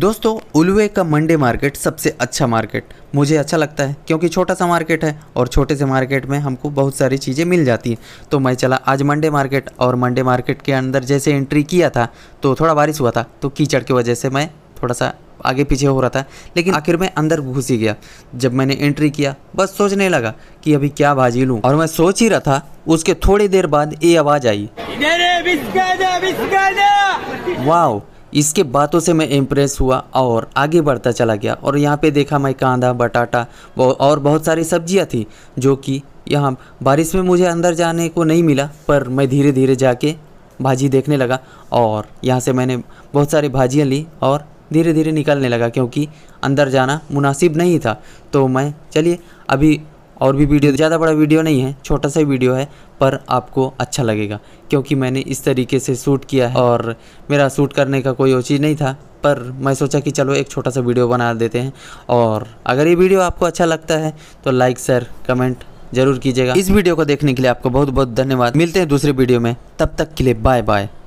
दोस्तों उलवे का Monday market सबसे अच्छा मार्केट मुझे अच्छा लगता है क्योंकि छोटा सा मार्केट है और छोटे से मार्केट में हमको बहुत सारी चीज़ें मिल जाती हैं तो मैं चला आज मंडे मार्केट और मंडे मार्केट के अंदर जैसे एंट्री किया था तो थोड़ा बारिश हुआ था तो कीचड़ की वजह से मैं थोड़ा सा आगे पीछे हो रहा था लेकिन आखिर में अंदर घुस ही गया जब मैंने एंट्री किया बस सोचने लगा कि अभी क्या भाजी लूँ और मैं सोच ही रहा था उसके थोड़ी देर बाद ये आवाज़ आई वाह इसके बातों से मैं इम्प्रेस हुआ और आगे बढ़ता चला गया और यहाँ पे देखा मैं कांदा बटाटा और बहुत सारी सब्जियाँ थी जो कि यहाँ बारिश में मुझे अंदर जाने को नहीं मिला पर मैं धीरे धीरे जाके भाजी देखने लगा और यहाँ से मैंने बहुत सारी भाजियाँ ली और धीरे धीरे निकलने लगा क्योंकि अंदर जाना मुनासिब नहीं था तो मैं चलिए अभी और भी वीडियो ज़्यादा बड़ा वीडियो नहीं है छोटा सा वीडियो है पर आपको अच्छा लगेगा क्योंकि मैंने इस तरीके से शूट किया है और मेरा शूट करने का कोई चीज़ नहीं था पर मैं सोचा कि चलो एक छोटा सा वीडियो बना देते हैं और अगर ये वीडियो आपको अच्छा लगता है तो लाइक शेयर कमेंट जरूर कीजिएगा इस वीडियो को देखने के लिए आपको बहुत बहुत धन्यवाद मिलते हैं दूसरे वीडियो में तब तक के लिए बाय बाय